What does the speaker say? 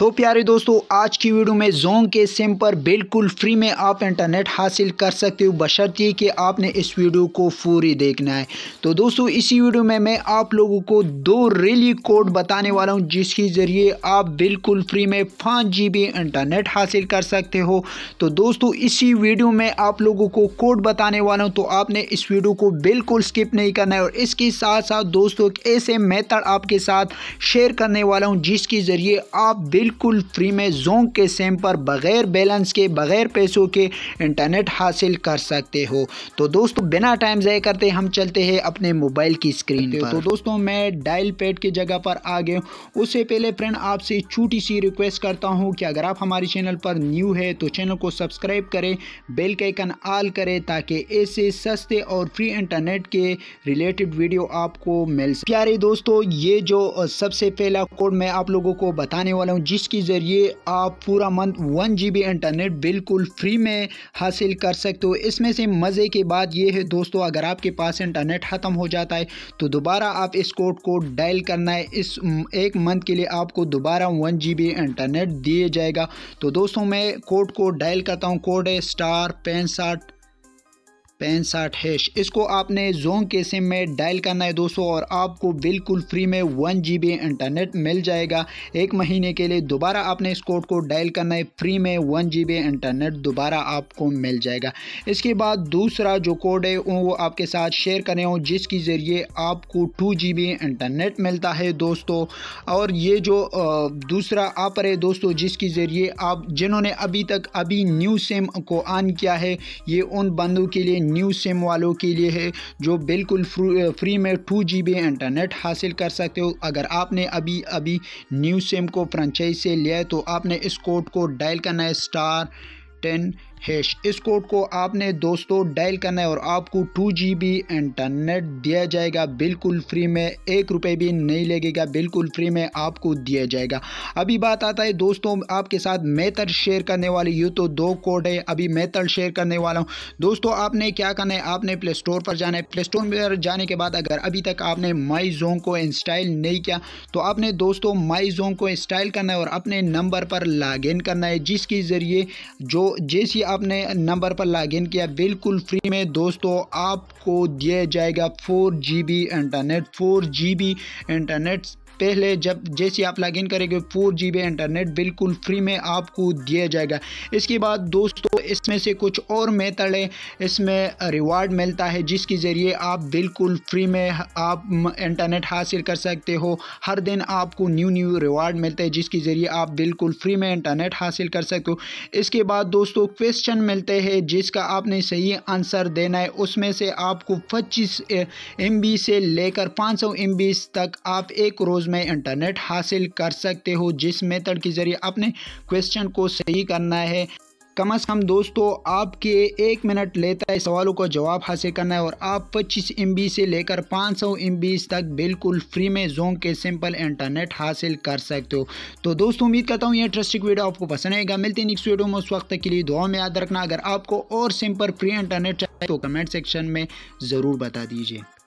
तो प्यारे दोस्तों आज की वीडियो में जोंग के सिम पर बिल्कुल फ्री में आप इंटरनेट हासिल कर सकते हो बशर्ते कि आपने इस वीडियो को पूरी देखना है तो दोस्तों इसी वीडियो में मैं आप लोगों को दो रेली कोड बताने वाला हूं जिसके ज़रिए आप बिल्कुल फ्री में पाँच जी इंटरनेट हासिल कर सकते हो तो दोस्तों इसी वीडियो में आप लोगों को कोड बताने वाला हूँ तो आपने इस वीडियो को बिल्कुल स्किप नहीं करना है और इसके साथ साथ दोस्तों ऐसे मेथड आपके साथ शेयर करने वाला हूँ जिसके ज़रिए आप बिल्कुल बिल्कुल फ्री में जोंग के सेम पर बग़ैर बैलेंस के बग़ैर पैसों के इंटरनेट हासिल कर सकते हो तो दोस्तों बिना टाइम ज़ाय करते हम चलते हैं अपने मोबाइल की स्क्रीन पर तो दोस्तों मैं डायल पैड की जगह पर आ गया हूँ उससे पहले फ्रेंड आपसे छोटी सी रिक्वेस्ट करता हूँ कि अगर आप हमारे चैनल पर न्यू है तो चैनल को सब्सक्राइब करें बेल के आइकन ऑल करें ताकि ऐसे सस्ते और फ्री इंटरनेट के रिलेटेड वीडियो आपको मिल सके प्यारे दोस्तों ये जो सबसे पहला कोड मैं आप लोगों को बताने वाला हूँ जिस जिसके ज़रिए आप पूरा मंथ वन जी इंटरनेट बिल्कुल फ्री में हासिल कर सकते हो इसमें से मज़े के बाद ये है दोस्तों अगर आपके पास इंटरनेट ख़त्म हो जाता है तो दोबारा आप इस कोड को डायल करना है इस एक मंथ के लिए आपको दोबारा वन जी इंटरनेट दिए जाएगा तो दोस्तों मैं कोड को डायल करता हूँ कोड है स्टार पैंसठ पैंसठ हैश इसको आपने जोंग के सिम में डायल करना है दोस्तों और आपको बिल्कुल फ्री में वन जी इंटरनेट मिल जाएगा एक महीने के लिए दोबारा आपने इस कोड को डायल करना है फ्री में वन जी इंटरनेट दोबारा आपको मिल जाएगा इसके बाद दूसरा जो कोड है वो आपके साथ शेयर करें हो जिसके ज़रिए आपको टू जी इंटरनेट मिलता है दोस्तों और ये जो दूसरा आपर है दोस्तों जिसके ज़रिए आप जिन्होंने अभी तक अभी न्यू सिम को ऑन किया है ये उन बंदों के लिए न्यू सिम वालों के लिए है जो बिल्कुल फ्री में टू जी इंटरनेट हासिल कर सकते हो अगर आपने अभी अभी न्यू सिम को फ्रेंचाइज से लिया है तो आपने इस कोड को डायल करना है स्टार टेन हैश इस कोड को आपने दोस्तों डायल करना है और आपको टू जी बी इंटरनेट दिया जाएगा बिल्कुल फ्री में एक रुपये भी नहीं लगेगा बिल्कुल फ्री में आपको दिया जाएगा अभी बात आता है दोस्तों आपके साथ मेथड शेयर करने वाली यूँ तो दो कोड है अभी मेथड शेयर करने वाला हूँ दोस्तों आपने क्या करना है आपने प्ले स्टोर पर जाना है प्ले स्टोर पर जाने के बाद अगर अभी तक आपने माई जोंग को इंस्टाइल नहीं किया तो आपने दोस्तों माई जोंग को इंस्टाइल करना है और अपने नंबर पर लॉग करना है जिसके ज़रिए जो जैसी आपने नंबर पर लॉगिन किया बिल्कुल फ्री में दोस्तों आपको दिया जाएगा four G B internet four G B internet पहले जब जैसे आप लॉगिन करेंगे फोर जी इंटरनेट बिल्कुल फ्री में आपको दिया जाएगा इसके बाद दोस्तों इसमें से कुछ और मेथड है इसमें रिवार्ड मिलता है जिसके ज़रिए आप बिल्कुल फ्री में आप इंटरनेट हासिल कर सकते हो हर दिन आपको न्यू न्यू रिवार्ड मिलते हैं जिसके ज़रिए आप बिल्कुल फ्री में इंटरनेट हासिल कर सकते हो इसके बाद दोस्तों क्वेश्चन मिलते हैं जिसका आपने सही आंसर देना है उसमें से आपको पच्चीस एम से लेकर पाँच सौ तक आप एक रोज़ में इंटरनेट हासिल कर सकते हो जिस मेथड के ज़रिए अपने क्वेश्चन को सही करना है कम से कम दोस्तों आपके एक मिनट लेता है सवालों का जवाब हासिल करना है और आप 25 एम से लेकर 500 एम तक बिल्कुल फ्री में जोंग के सिंपल इंटरनेट हासिल कर सकते हो तो दोस्तों उम्मीद करता हूँ ये इंटरेस्टिंग वीडियो आपको पसंद आएगा मिलते हैं नेक्स्ट वीडियो में उस वक्त के लिए दुआ में याद रखना अगर आपको और सिंपल फ्री इंटरनेट चाहिए तो कमेंट सेक्शन में ज़रूर बता दीजिए